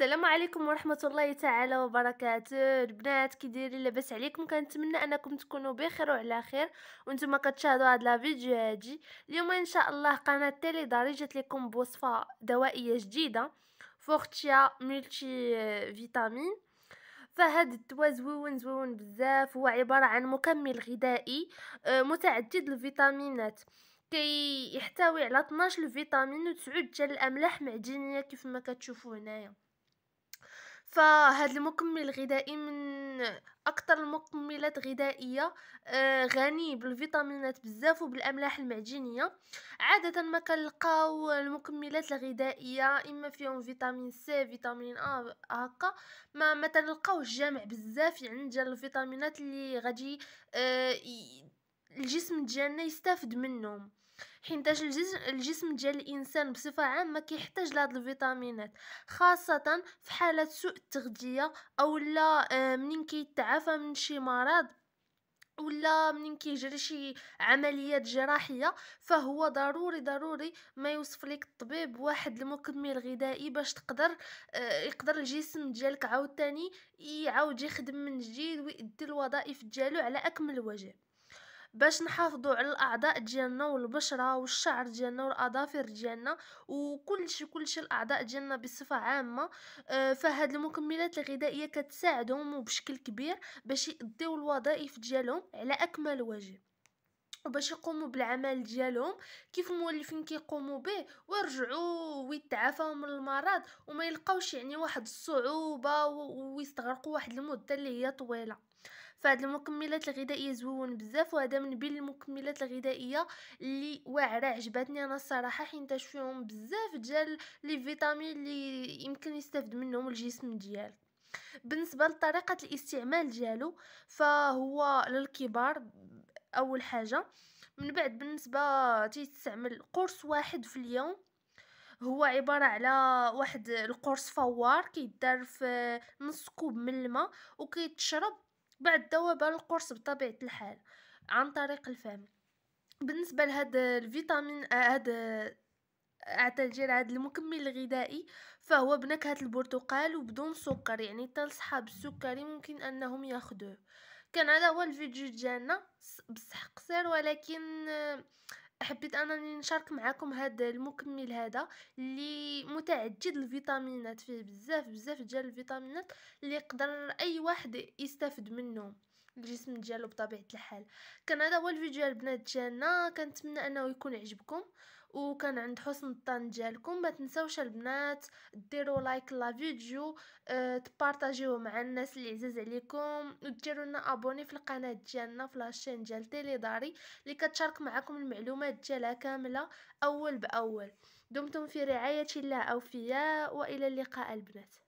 السلام عليكم ورحمه الله تعالى وبركاته البنات كي دايرين لاباس عليكم كنتمنى انكم تكونوا بخير وعلى خير وانتم كتشاهدوا هاد لا فيديو هادي اليوم ان شاء الله قناه تيلي داري جات لكم بوصفه دوائيه جديده فورتيا ملتي فيتامين فهاد الدواء زويون زويون بزاف هو عباره عن مكمل غذائي آه، متعدد الفيتامينات كيحتوي على 12 الفيتامين و9 ديال الاملاح معدنيه كيف ما كتشوفوا هنايا فهاد المكمل الغذائي من اكثر المكملات الغذائيه آه، غني بالفيتامينات بزاف وبالاملاح المعدنيه عاده ما كنلقاو المكملات الغذائيه اما فيهم فيتامين سي فيتامين ا هكا ما ما تلقاوش جامع بزاف عند يعني الفيتامينات اللي غادي آه، الجسم ديالنا يستافد منهم حيتاش الجسم ديال الانسان بصفه عامه كيحتاج لهاد الفيتامينات خاصه في حاله سوء التغذيه او لا آه، منين كيتعافى من شي مرض ولا منين كيجري شي عمليات جراحيه فهو ضروري ضروري ما يوصف لك الطبيب واحد المكمل غذائي باش تقدر آه، يقدر الجسم ديالك عاوتاني يعاود يخدم من جديد ويدي الوظائف ديالو على اكمل وجه باش نحافظوا على الاعضاء ديالنا والبشره والشعر ديالنا والاظافر ديالنا وكلشي كلشي الاعضاء ديالنا بصفه عامه آه، فهاد المكملات الغذائيه كتساعدهم بشكل كبير باش يديو الوظائف ديالهم على اكمل وجه وباش يقوموا بالعمل ديالهم كيف مولفين كيقوموا به ويرجعوا ويتعافوا من المرض وما يلقاوش يعني واحد الصعوبه ويستغرقوا واحد المده اللي هي طويله فهاد المكملات الغذائيه زوون بزاف وهذا من بين المكملات الغذائيه اللي واعره عجبتني انا الصراحه حيت فيهم بزاف ديال لي فيتامين اللي يمكن يستافد منهم الجسم ديالك بالنسبه لطريقه الاستعمال ديالو فهو للكبار اول حاجه من بعد بالنسبه تيستعمل قرص واحد في اليوم هو عبارة على واحد القرص فوار كيدار في نص كوب من الماء وكيتشرب بعد دوب القرص بطبيعة الحال عن طريق الفم بالنسبة لهاد الفيتامين آه، هاد اعتنجير آه، هذا المكمل الغذائي فهو بنكهة البرتقال وبدون سكر يعني حتى لصحاب السكري ممكن انهم ياخذوه كان هذا هو الفيديو ديالنا بصح قصير ولكن آه، حبيت انني نشارك معكم هذا المكمل هذا اللي متعدد الفيتامينات فيه بزاف بزاف ديال الفيتامينات اللي يقدر اي واحد يستافد منهم الجسم ديالو بطبيعه الحال كان هذا هو الفيديو ديال البنات ديالنا كنتمنى انه يكون عجبكم وكان عند حسن الظن ديالكم ما تنساوش البنات ديروا لايك لا فيديو آه، تبارطاجيوه مع الناس اللي عزاز عليكم وديروا لنا ابوني في القناه ديالنا في لاشين ديال تيلي داري اللي كتشارك معكم المعلومات ديالها كامله اول باول دمتم في رعايه الله اوفياء والى اللقاء البنات